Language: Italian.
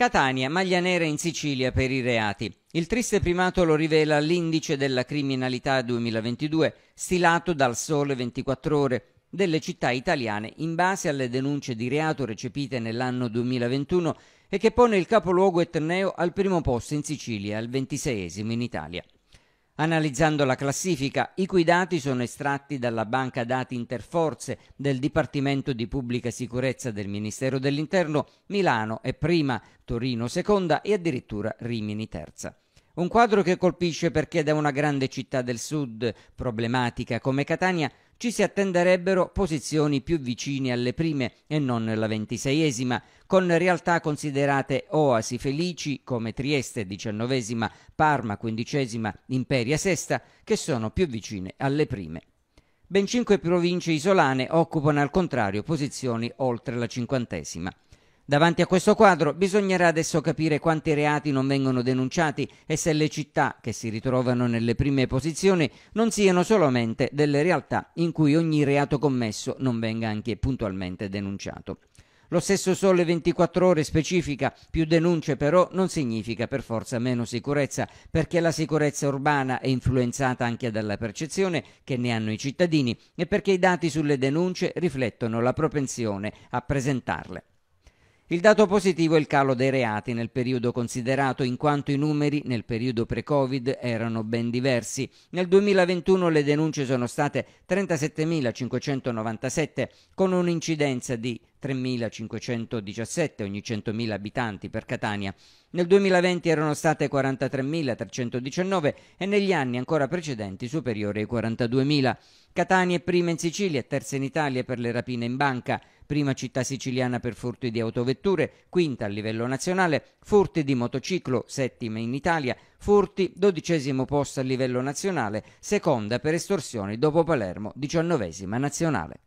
Catania, maglia nera in Sicilia per i reati. Il triste primato lo rivela l'indice della criminalità 2022, stilato dal Sole 24 ore, delle città italiane in base alle denunce di reato recepite nell'anno 2021 e che pone il capoluogo etneo al primo posto in Sicilia e al ventiseiesimo in Italia analizzando la classifica, i cui dati sono estratti dalla banca dati interforze del Dipartimento di Pubblica Sicurezza del Ministero dell'Interno, Milano è prima, Torino seconda e addirittura Rimini terza. Un quadro che colpisce perché da una grande città del sud, problematica come Catania, ci si attenderebbero posizioni più vicine alle prime e non alla ventiseiesima, con realtà considerate oasi felici come Trieste diciannovesima, Parma quindicesima, Imperia sesta, che sono più vicine alle prime. Ben cinque province isolane occupano al contrario posizioni oltre la cinquantesima. Davanti a questo quadro bisognerà adesso capire quanti reati non vengono denunciati e se le città che si ritrovano nelle prime posizioni non siano solamente delle realtà in cui ogni reato commesso non venga anche puntualmente denunciato. Lo stesso Sole 24 Ore specifica più denunce però non significa per forza meno sicurezza, perché la sicurezza urbana è influenzata anche dalla percezione che ne hanno i cittadini e perché i dati sulle denunce riflettono la propensione a presentarle. Il dato positivo è il calo dei reati nel periodo considerato in quanto i numeri nel periodo pre-Covid erano ben diversi. Nel 2021 le denunce sono state 37.597 con un'incidenza di 3.517 ogni 100.000 abitanti per Catania. Nel 2020 erano state 43.319 e negli anni ancora precedenti superiori ai 42.000. Catania è prima in Sicilia e terza in Italia per le rapine in banca prima città siciliana per furti di autovetture, quinta a livello nazionale, furti di motociclo, settima in Italia, furti, dodicesimo posto a livello nazionale, seconda per estorsioni dopo Palermo, diciannovesima nazionale.